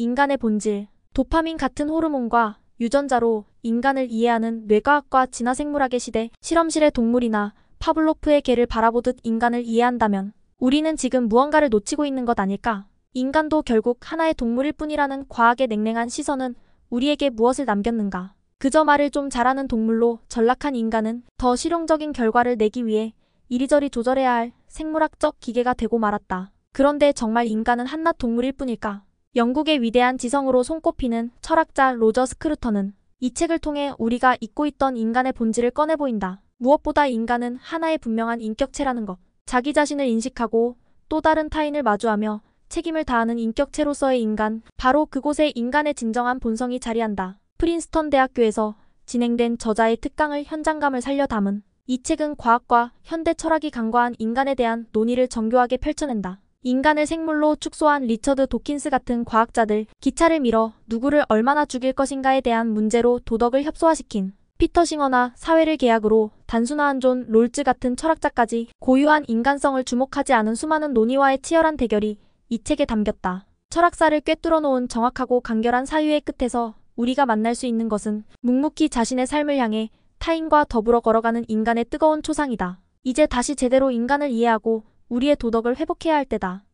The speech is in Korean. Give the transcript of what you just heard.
인간의 본질, 도파민 같은 호르몬과 유전자로 인간을 이해하는 뇌과학과 진화생물학의 시대 실험실의 동물이나 파블로프의 개를 바라보듯 인간을 이해한다면 우리는 지금 무언가를 놓치고 있는 것 아닐까? 인간도 결국 하나의 동물일 뿐이라는 과학의 냉랭한 시선은 우리에게 무엇을 남겼는가? 그저 말을 좀 잘하는 동물로 전락한 인간은 더 실용적인 결과를 내기 위해 이리저리 조절해야 할 생물학적 기계가 되고 말았다. 그런데 정말 인간은 한낱 동물일 뿐일까? 영국의 위대한 지성으로 손꼽히는 철학자 로저 스크루터는 이 책을 통해 우리가 잊고 있던 인간의 본질을 꺼내 보인다. 무엇보다 인간은 하나의 분명한 인격체라는 것. 자기 자신을 인식하고 또 다른 타인을 마주하며 책임을 다하는 인격체로서의 인간, 바로 그곳에 인간의 진정한 본성이 자리한다. 프린스턴 대학교에서 진행된 저자의 특강을 현장감을 살려 담은 이 책은 과학과 현대 철학이 간과한 인간에 대한 논의를 정교하게 펼쳐낸다. 인간을 생물로 축소한 리처드 도킨스 같은 과학자들, 기차를 밀어 누구를 얼마나 죽일 것인가에 대한 문제로 도덕을 협소화시킨 피터 싱어나 사회를 계약으로 단순화한 존 롤즈 같은 철학자까지 고유한 인간성을 주목하지 않은 수많은 논의와의 치열한 대결이 이 책에 담겼다. 철학사를 꿰뚫어 놓은 정확하고 간결한 사유의 끝에서 우리가 만날 수 있는 것은 묵묵히 자신의 삶을 향해 타인과 더불어 걸어가는 인간의 뜨거운 초상이다. 이제 다시 제대로 인간을 이해하고 우리의 도덕을 회복해야 할 때다.